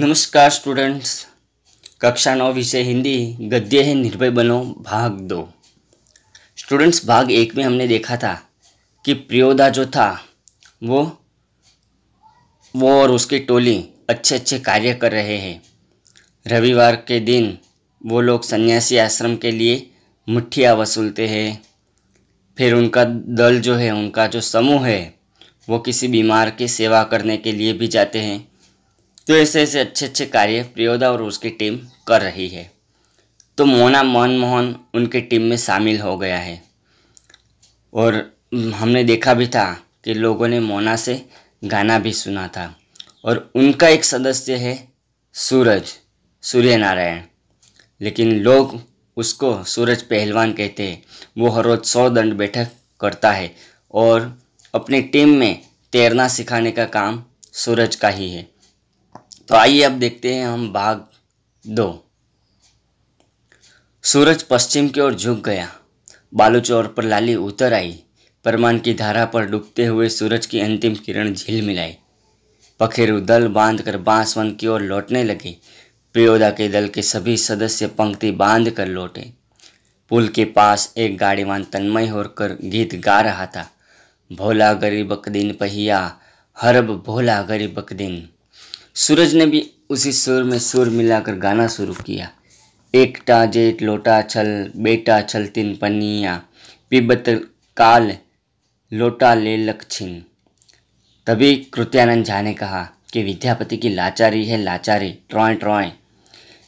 नमस्कार स्टूडेंट्स कक्षा नौ विषय हिंदी गद्य है निर्भय बनो भाग दो स्टूडेंट्स भाग एक में हमने देखा था कि प्रियोदा जो था वो वो और उसकी टोली अच्छे अच्छे कार्य कर रहे हैं रविवार के दिन वो लोग सन्यासी आश्रम के लिए मुठ्ठियाँ वसूलते हैं फिर उनका दल जो है उनका जो समूह है वो किसी बीमार की सेवा करने के लिए भी जाते हैं तो ऐसे ऐसे अच्छे अच्छे कार्य प्रियोदा और उसकी टीम कर रही है तो मोना मनमोहन उनकी टीम में शामिल हो गया है और हमने देखा भी था कि लोगों ने मोना से गाना भी सुना था और उनका एक सदस्य है सूरज सूर्य नारायण लेकिन लोग उसको सूरज पहलवान कहते हैं वो हर रोज़ सौ दंड बैठक करता है और अपनी टीम में तैरना सिखाने का काम सूरज का ही है तो आइए अब देखते हैं हम भाग दो सूरज पश्चिम की ओर झुक गया बालूचौर पर लाली उतर आई परमान की धारा पर डूबते हुए सूरज की अंतिम किरण झील मिलाई पखेरु दल बांध कर बांसवन की ओर लौटने लगे प्रियोदा के दल के सभी सदस्य पंक्ति बांध कर लौटे पुल के पास एक गाड़ीवान तन्मय होकर गीत गा रहा था भोला गरीबक दिन पहिया हरब भोला गरीबक दिन सूरज ने भी उसी सुर में सुर मिलाकर गाना शुरू किया एकटा जेठ लोटा छल बेटा छल तीन पनिया पिबत काल लोटा ले लक्षिन तभी कृत्यानंद झा ने कहा कि विद्यापति की लाचारी है लाचारी ट्रॉय ट्रॉय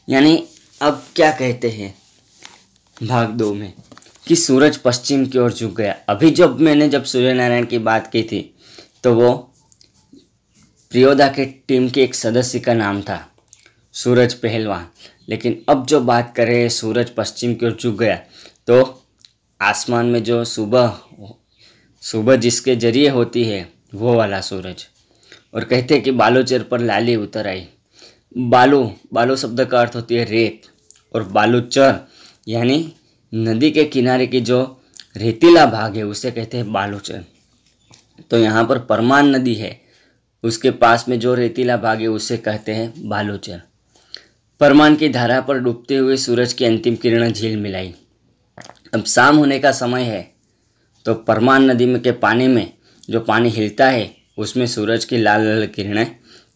यानी अब क्या कहते हैं भाग दो में कि सूरज पश्चिम की ओर झुक गया अभी जब मैंने जब सूर्यनारायण की बात की थी तो वो प्रियोदा के टीम के एक सदस्य का नाम था सूरज पहलवान लेकिन अब जो बात करें सूरज पश्चिम की ओर झुक गया तो आसमान में जो सुबह सुबह जिसके जरिए होती है वो वाला सूरज और कहते हैं कि बालूचर पर लाली उतर आई बालू बालू शब्द का अर्थ होती है रेत और बालूचर यानी नदी के किनारे की जो रेतीला भाग है उसे कहते हैं बालूचर तो यहाँ पर परमान नदी है उसके पास में जो रेतीला भाग है उसे कहते हैं बालूचर परमान की धारा पर डूबते हुए सूरज की अंतिम किरण झील मिलाई अब शाम होने का समय है तो परमान नदी में के पानी में जो पानी हिलता है उसमें सूरज की लाल लाल किरणें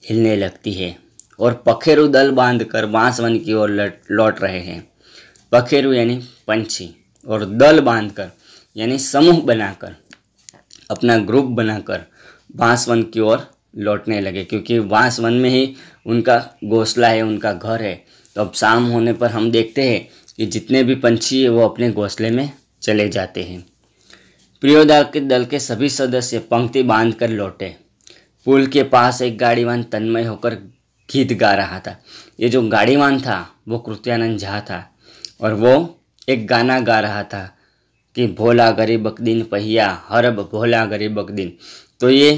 हिलने लगती है और पखेरु दल बांध कर बांस वन की ओर लौट रहे हैं पखेरु यानी पंछी और दल बांध कर यानी समूह बनाकर अपना ग्रुप बनाकर बांस वन की ओर लौटने लगे क्योंकि वास वन में ही उनका घोंसला है उनका घर है तो अब शाम होने पर हम देखते हैं कि जितने भी पंछी है वो अपने घोंसले में चले जाते हैं प्रियोदा के दल के सभी सदस्य पंक्ति बांध कर लौटे पुल के पास एक गाड़ीवान तन्मय होकर गीत गा रहा था ये जो गाड़ीवान था वो कृत्यानंद झा था और वो एक गाना गा रहा था कि भोला गरीबक दिन पहिया हरब भोला गरीबक दिन तो ये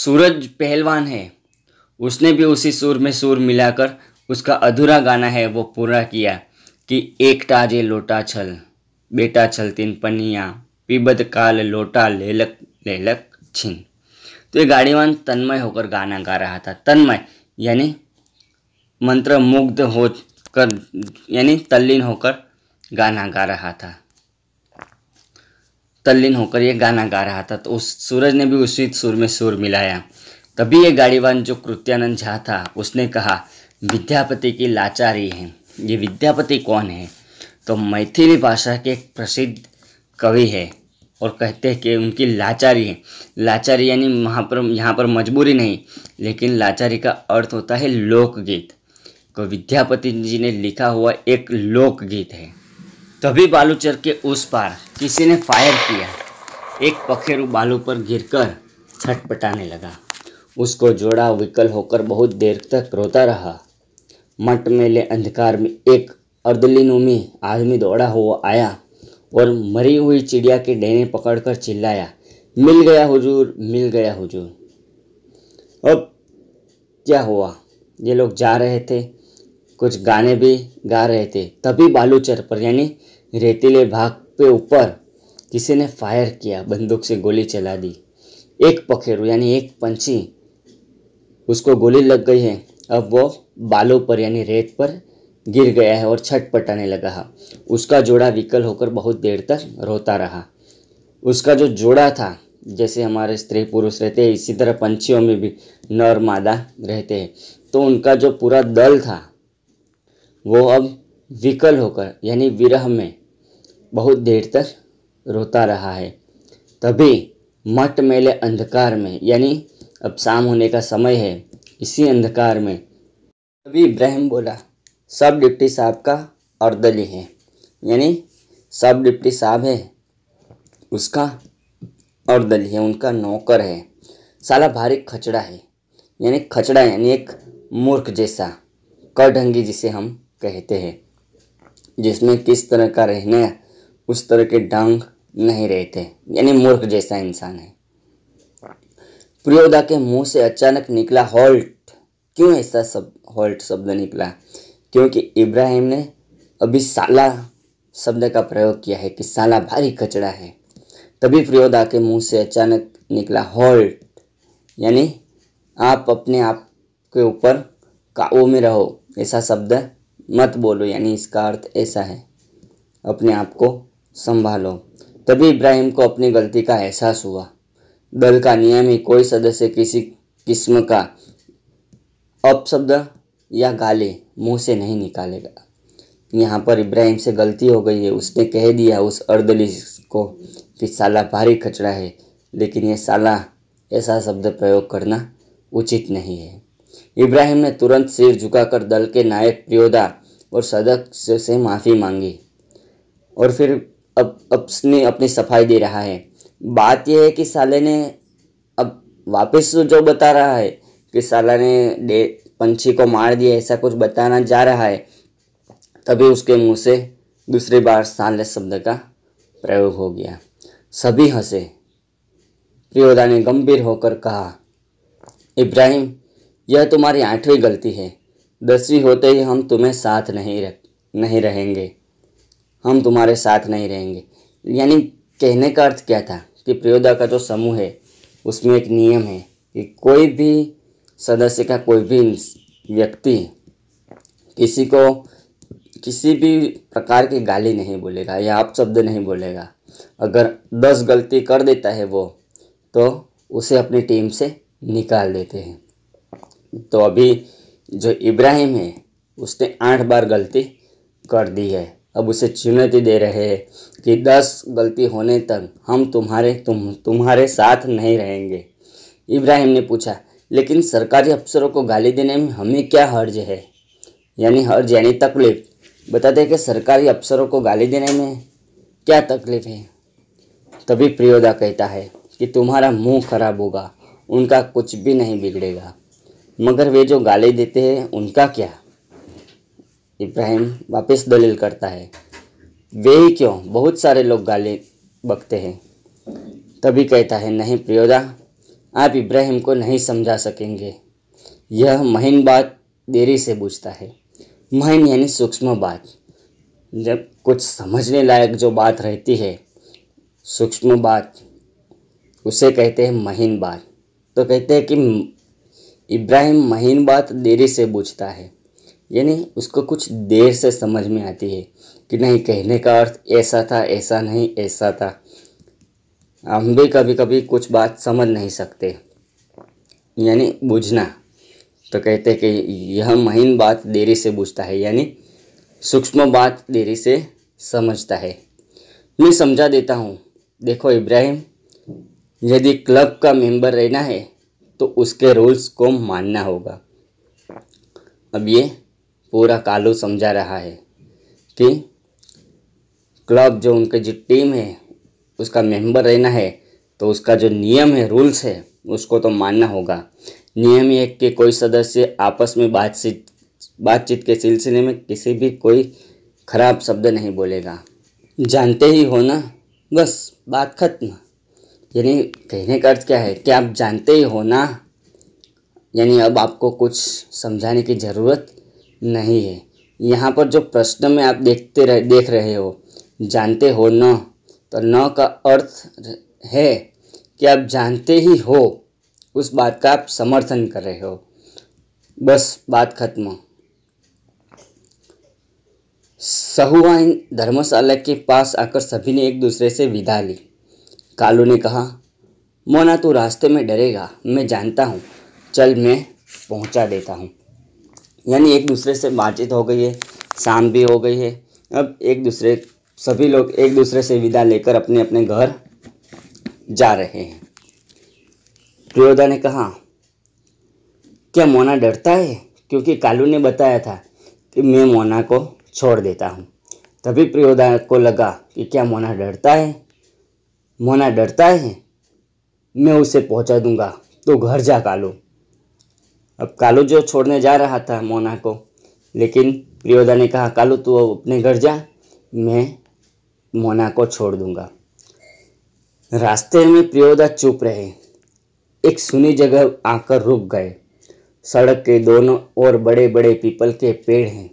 सूरज पहलवान है उसने भी उसी सुर में सुर मिलाकर उसका अधूरा गाना है वो पूरा किया कि एक टाजे लोटा छल बेटा छल तीन पनिया पिबद काल लोटा लेलक लेलक छिन तो ये गाड़ीवान तन्मय होकर गाना गा रहा था तन्मय यानी मंत्र मुग्ध होकर यानी तल्लीन होकर गाना गा रहा था तल्लीन होकर ये गाना गा रहा था तो उस सूरज ने भी उसी सुर में सुर मिलाया तभी ये गाड़ीवान जो कृत्यानंद झा था उसने कहा विद्यापति की लाचारी है ये विद्यापति कौन है तो मैथिली भाषा के एक प्रसिद्ध कवि है और कहते हैं कि उनकी लाचारी है लाचारी यानी वहाँ पर यहाँ पर मजबूरी नहीं लेकिन लाचारी का अर्थ होता है लोकगीत को तो विद्यापति जी ने लिखा हुआ एक लोकगीत है तभी बालूचर के उस पार किसी ने फायर किया एक पखेरु बालू पर गिरकर छटपटाने लगा उसको जोड़ा विकल होकर बहुत देर तक रोता रहा मट मेले अंधकार में एक अर्दलीनुमी आदमी दौड़ा हुआ आया और मरी हुई चिड़िया के डेने पकड़कर चिल्लाया मिल गया हुजूर मिल गया हुजूर अब क्या हुआ ये लोग जा रहे थे कुछ गाने भी गा रहे थे तभी बालूचर पर यानी रेतीले भाग पे ऊपर किसी ने फायर किया बंदूक से गोली चला दी एक पखेरु यानी एक पंछी उसको गोली लग गई है अब वो बालों पर यानी रेत पर गिर गया है और छटपटाने लगा उसका जोड़ा विकल होकर बहुत देर तक रोता रहा उसका जो जोड़ा था जैसे हमारे स्त्री पुरुष रहते हैं इसी तरह पंछियों में भी नर मादा रहते हैं तो उनका जो पूरा दल था वो अब विकल होकर यानी विरह में बहुत देर तक रोता रहा है तभी मट मेले अंधकार में यानी अब शाम होने का समय है इसी अंधकार में तभी इब्राहिम बोला सब डिप्टी साहब का अर्दली है यानी सब डिप्टी साहब है उसका अर्दली है उनका नौकर है साला भारी खचड़ा है यानी खचड़ा यानी एक मूर्ख जैसा कढ़ंगी जिसे हम कहते हैं जिसमें किस तरह का रहना उस तरह के डंग नहीं रहते यानी मूर्ख जैसा इंसान है प्रियोदा के मुंह से अचानक निकला हॉल्ट क्यों ऐसा सब हॉल्ट शब्द निकला क्योंकि इब्राहिम ने अभी साला शब्द का प्रयोग किया है कि साला भारी कचड़ा है तभी प्रियोदा के मुंह से अचानक निकला हॉल्ट यानी आप अपने आप के ऊपर काबू में रहो ऐसा शब्द मत बोलो यानी इसका अर्थ ऐसा है अपने आप को संभालो तभी इब्राहिम को अपनी गलती का एहसास हुआ दल का नियम ही कोई सदस्य किसी किस्म का अपशब्द या गाले मुंह से नहीं निकालेगा यहाँ पर इब्राहिम से गलती हो गई है उसने कह दिया उस अर्दली को कि साला भारी कचरा है लेकिन ये साला ऐसा शब्द प्रयोग करना उचित नहीं है इब्राहिम ने तुरंत सिर झुकाकर दल के नायक प्रियोदा और सदस्य से माफ़ी मांगी और फिर अब अपने अपनी सफाई दे रहा है बात यह है कि साले ने अब वापस जो बता रहा है कि साला ने डे पंछी को मार दिया ऐसा कुछ बताना जा रहा है तभी उसके मुंह से दूसरी बार साले शब्द का प्रयोग हो गया सभी हंसे प्रियोदा ने गंभीर होकर कहा इब्राहिम यह तुम्हारी आठवीं गलती है दसवीं होते ही हम तुम्हें साथ नहीं रख नहीं रहेंगे हम तुम्हारे साथ नहीं रहेंगे यानी कहने का अर्थ क्या था कि प्रयोदा का जो समूह है उसमें एक नियम है कि कोई भी सदस्य का कोई भी व्यक्ति किसी को किसी भी प्रकार की गाली नहीं बोलेगा या आप शब्द नहीं बोलेगा अगर दस गलती कर देता है वो तो उसे अपनी टीम से निकाल देते हैं तो अभी जो इब्राहिम है उसने आठ बार गलती कर दी है अब उसे चुनौती दे रहे हैं कि दस गलती होने तक हम तुम्हारे तुम तुम्हारे साथ नहीं रहेंगे इब्राहिम ने पूछा लेकिन सरकारी अफसरों को गाली देने में हमें क्या हर्ज है यानी हर्ज यानी तकलीफ बताते कि सरकारी अफसरों को गाली देने में क्या तकलीफ है तभी प्रियोदा कहता है कि तुम्हारा मुंह खराब होगा उनका कुछ भी नहीं बिगड़ेगा मगर वे जो गाली देते हैं उनका क्या इब्राहिम वापस दलील करता है वे ही क्यों बहुत सारे लोग गाली बकते हैं तभी कहता है नहीं प्रियोदा आप इब्राहिम को नहीं समझा सकेंगे यह महीन बात देरी से बूझता है महीन यानी सूक्ष्म बात जब कुछ समझने लायक जो बात रहती है सूक्ष्म बात उसे कहते हैं महीन बात तो कहते हैं कि इब्राहिम महीन बात देरी से बूझता है यानी उसको कुछ देर से समझ में आती है कि नहीं कहने का अर्थ ऐसा था ऐसा नहीं ऐसा था हम भी कभी कभी कुछ बात समझ नहीं सकते यानी बुझना तो कहते हैं कि यह महीन बात देरी से बुझता है यानी सूक्ष्म बात देरी से समझता है मैं समझा देता हूँ देखो इब्राहिम यदि क्लब का मेंबर रहना है तो उसके रूल्स को मानना होगा अब ये पूरा कालू समझा रहा है कि क्लब जो उनकी जो टीम है उसका मेंबर रहना है तो उसका जो नियम है रूल्स है उसको तो मानना होगा नियम ये कि कोई सदस्य आपस में बातचीत बातचीत के सिलसिले में किसी भी कोई खराब शब्द नहीं बोलेगा जानते ही हो ना बस बात खत्म यानी कहने का अर्थ क्या है कि आप जानते ही हो ना यानी अब आपको कुछ समझाने की ज़रूरत नहीं है यहाँ पर जो प्रश्न में आप देखते रह देख रहे हो जानते हो न तो न का अर्थ है कि आप जानते ही हो उस बात का आप समर्थन कर रहे हो बस बात खत्म सहुआइन धर्मशाला के पास आकर सभी ने एक दूसरे से विदा ली कालू ने कहा मोना तू रास्ते में डरेगा मैं जानता हूँ चल मैं पहुँचा देता हूँ यानी एक दूसरे से बातचीत हो गई है शाम भी हो गई है अब एक दूसरे सभी लोग एक दूसरे से विदा लेकर अपने अपने घर जा रहे हैं प्रियोदा ने कहा क्या मोना डरता है क्योंकि कालू ने बताया था कि मैं मोना को छोड़ देता हूँ तभी प्रियोदा को लगा कि क्या मोना डरता है मोना डरता है मैं उसे पहुँचा दूंगा तो घर जा कालू अब कालू जो छोड़ने जा रहा था मोना को लेकिन प्रियोदा ने कहा कालू तू अपने घर जा मैं मोना को छोड़ दूंगा रास्ते में प्रियोदा चुप रहे एक सुनी जगह आकर रुक गए सड़क के दोनों ओर बड़े बड़े पीपल के पेड़ हैं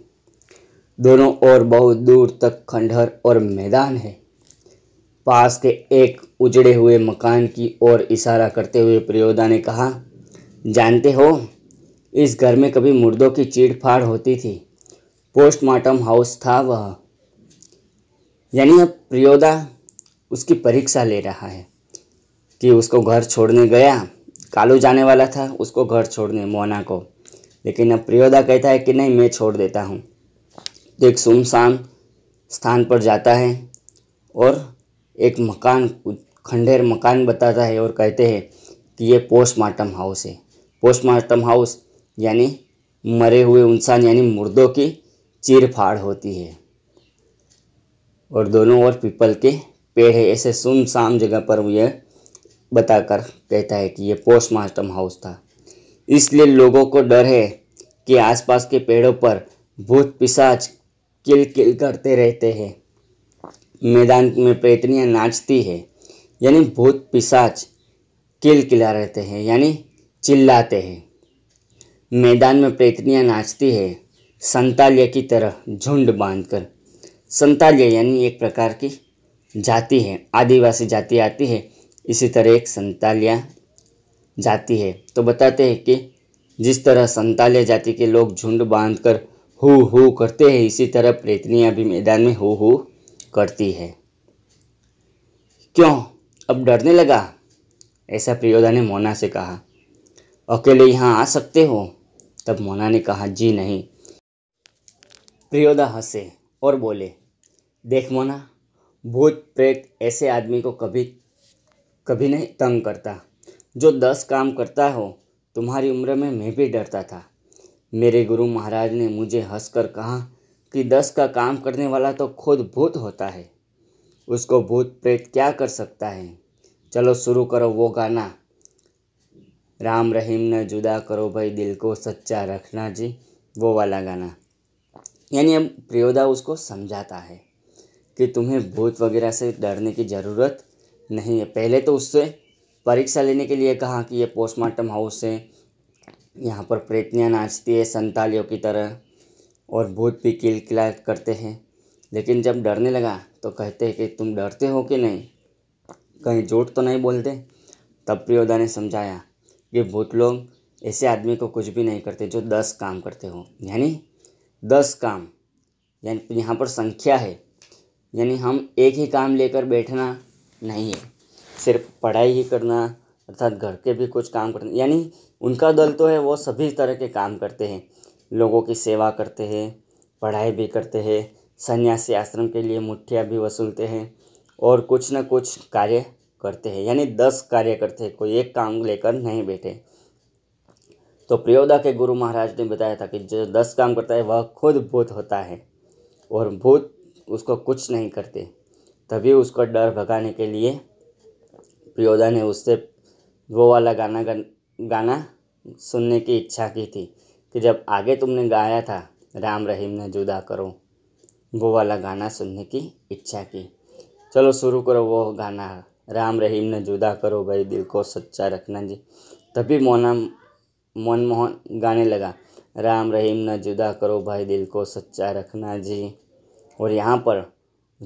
दोनों ओर बहुत दूर तक खंडहर और मैदान है पास के एक उजड़े हुए मकान की ओर इशारा करते हुए प्रियोदा ने कहा जानते हो इस घर में कभी मुर्दों की चीड़फाड़ होती थी पोस्टमार्टम हाउस था वह यानी अब प्रियोदा उसकी परीक्षा ले रहा है कि उसको घर छोड़ने गया कालू जाने वाला था उसको घर छोड़ने मोना को लेकिन अब प्रियोदा कहता है कि नहीं मैं छोड़ देता हूँ तो एक सुमसान स्थान पर जाता है और एक मकान खंडेर मकान बताता है और कहते हैं कि ये पोस्टमार्टम हाउस है पोस्टमार्टम हाउस यानी मरे हुए इंसान यानी मुर्दों की चीर फाड़ होती है और दोनों ओर पीपल के पेड़ है ऐसे सुनसान जगह पर यह बताकर कहता है कि यह पोस्ट हाउस था इसलिए लोगों को डर है कि आसपास के पेड़ों पर भूत पिशाच किल किल करते रहते हैं मैदान में प्रेतनियाँ नाचती है यानी भूत पिशाच किल किला रहते हैं यानी चिल्लाते हैं मैदान में प्रेतनियाँ नाचती है संतालिया की तरह झुंड बांधकर संतालिया यानी एक प्रकार की जाति है आदिवासी जाति आती है इसी तरह एक संतालिया जाति है तो बताते हैं कि जिस तरह संतालिया जाति के लोग झुंड बांधकर हु हु करते हैं इसी तरह प्रेतनियाँ भी मैदान में हु हु करती है क्यों अब डरने लगा ऐसा प्रियोदा ने मोना से कहा अकेले यहाँ आ सकते हो तब मोना ने कहा जी नहीं प्रियोदा हंसे और बोले देख मोना भूत प्रेत ऐसे आदमी को कभी कभी नहीं तंग करता जो दस काम करता हो तुम्हारी उम्र में मैं भी डरता था मेरे गुरु महाराज ने मुझे हंसकर कहा कि दस का काम करने वाला तो खुद भूत होता है उसको भूत प्रेत क्या कर सकता है चलो शुरू करो वो गाना राम रहीम ना जुदा करो भाई दिल को सच्चा रखना जी वो वाला गाना यानी अब प्रियोदा उसको समझाता है कि तुम्हें भूत वगैरह से डरने की ज़रूरत नहीं है पहले तो उससे परीक्षा लेने के लिए कहा कि ये पोस्टमार्टम हाउस है यहाँ पर प्रेतनियाँ नाचती है संतालियों की तरह और भूत भी किल किला करते हैं लेकिन जब डरने लगा तो कहते हैं कि तुम डरते हो कि नहीं कहीं झूठ तो नहीं बोलते तब प्रियोदा ने समझाया ये भूत लोग ऐसे आदमी को कुछ भी नहीं करते जो दस काम करते हो यानी दस काम यानी यहाँ पर संख्या है यानी हम एक ही काम लेकर बैठना नहीं है सिर्फ पढ़ाई ही करना अर्थात घर के भी कुछ काम करना यानी उनका दल तो है वो सभी तरह के काम करते हैं लोगों की सेवा करते हैं पढ़ाई भी करते हैं सन्यासी आश्रम के लिए मुठ्ठियाँ भी वसूलते हैं और कुछ न कुछ कार्य करते हैं यानी दस कार्य करते हैं कोई एक काम लेकर नहीं बैठे तो प्रियोदा के गुरु महाराज ने बताया था कि जो दस काम करता है वह खुद भूत होता है और भूत उसको कुछ नहीं करते तभी उसको डर भगाने के लिए प्रियोदा ने उससे वो वाला गाना गाना सुनने की इच्छा की थी कि जब आगे तुमने गाया था राम रहीम ने जुदा करो वो वाला गाना सुनने की इच्छा की चलो शुरू करो वो गाना राम रहीम ने जुदा करो भाई दिल को सच्चा रखना जी तभी मोना मनमोहन गाने लगा राम रहीम न जुदा करो भाई दिल को सच्चा रखना जी और यहाँ पर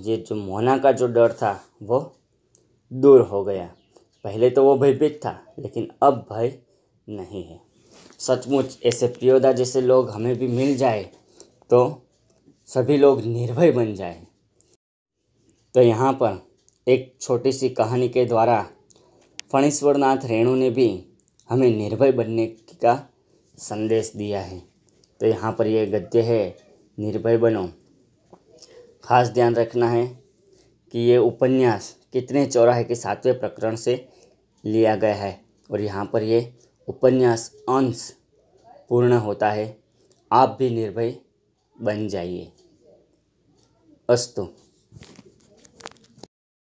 ये जो मोना का जो डर था वो दूर हो गया पहले तो वो भयभीत था लेकिन अब भय नहीं है सचमुच ऐसे पियोदा जैसे लोग हमें भी मिल जाए तो सभी लोग निर्भय बन जाए तो यहाँ पर एक छोटी सी कहानी के द्वारा फणीश्वरनाथ रेणु ने भी हमें निर्भय बनने का संदेश दिया है तो यहाँ पर यह गद्य है निर्भय बनो खास ध्यान रखना है कि ये उपन्यास कितने चौराहे के सातवें प्रकरण से लिया गया है और यहाँ पर ये उपन्यास अंश पूर्ण होता है आप भी निर्भय बन जाइए अस्तु